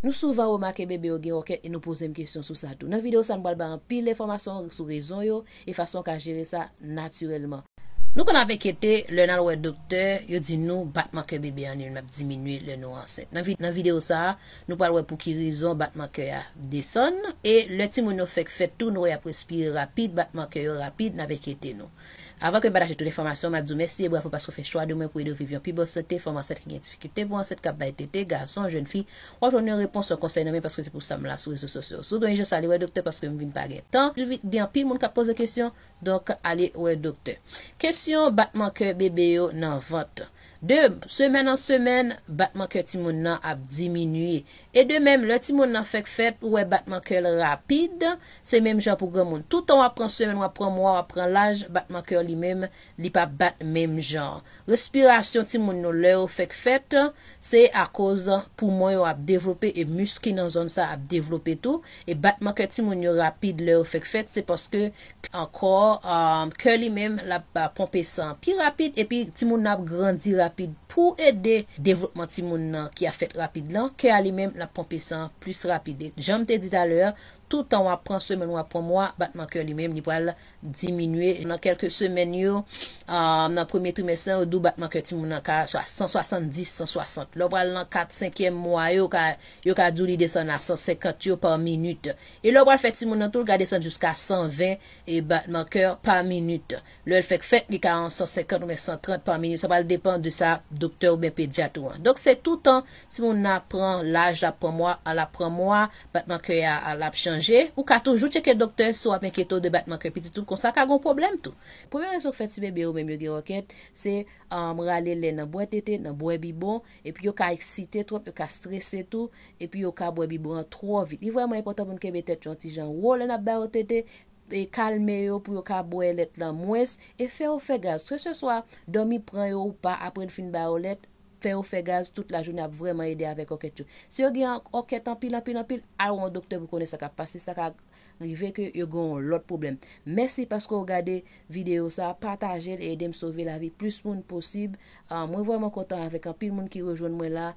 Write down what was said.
Nou souvan ou ma ke bebe ou gen oket e nou pose m kesyon sou sa tou. Nan video san wal ba an pil le formasyon sou rezon yo e fason ka jere sa naturelman. Nou kon an pe kete, lè nan wè dokter, yo di nou batman ke bebe an, yon map diminuye lè nou anset. Nan video sa, nou pal wè pou ki rizon batman ke ya deson, e lè ti moun nou fek fet tou nou wè ya prespiri rapide, batman ke yo rapide, nan pe kete nou. Avan ke m badaj eto lè formasyon, m a djou mèsi, e brefo pasko fè chwa dè mè pou yon vivyon, pi bo se te formanset ki gen difikilte, pou anset kap baytete, gason, joun fi, wè joun nou repons an konsey nan mè, pasko se pou sa m la sou, se sou, se sou, sou donye jous alè wè dokter, pasko batman ke bebe yo nan vant. De, semen an semen, batman ke timoun nan ap diminui. E de men, le timoun nan fek fet, ou e batman ke rapide, se menm jan pou gen moun. Tout an wap pran semen, wap pran moun, wap pran laj, batman ke li menm, li pa batmen jan. Respirasyon timoun nou le ou fek fet, se a koz pou moun yo ap devlope e muski nan zon sa ap devlope tou. E batman ke timoun yo rapide le ou fek fet, se paske ankor um, ke li menm la pon Pi rapide, epi ti moun nan ap grandi rapide pou ede devlopman ti moun nan ki a fèt rapide lan, ke ali menm nan ap pompesan plus rapide. Jom te dit alèr, tout an wap pran semen wap pran mwa, batman kèr li mèm, li pral diminue. Nan kelke semen yo, nan premier trimese, ou dou batman kèr ti moun nan ka 170-160. Lop pral nan 4-5 mwa, yo yo ka djou li desen a 150 yo par minute. E lop pral fè ti moun nan tout ga desen jusqu'a 120, e batman kèr par minute. Lol fèk fèk li ka 150 ou 130 par minute. Sa pral depan de sa doktèr ou ben pediat ou an. Donk se tout an, si moun nan pran l'aj la pran mwa, an la pran mwa, batman kèr a lap chan Ou ka toujou cheke dokter sou apen ketou debatman ke piti tout kon sa ka goun problem tout. Pouye resok fet si bebe yo mèm yo ge roket, se mra um, lele nan boye tete, nan boye bi bon, epi yo ka eksite trop, yo ka stresse tout, epi yo ka boye bi bon an tro vit. Li vwa mwen epota mwen kebe tete chanti jan wò, lè nan boye tete, e kalme yo pou yo ka boye let nan mwes, e fe ou fe gaz. Tres se swa, domi pran yo ou pa apren fin boye let, Fè ou fè gaz, tout la jouni ap vwèman ede avèk oket chou. Se yo gè an oket an pil, an pil, an pil, al wè mwen dokte pou konè sa ka pasi, sa ka rivek yo gè yon lot problem. Mèsi paskò wè gade videyo sa, patajè, edèm sove la vi plus moun posib. Ah, mwen vwèman kontan avèk an pil moun ki rejojoun mwen la.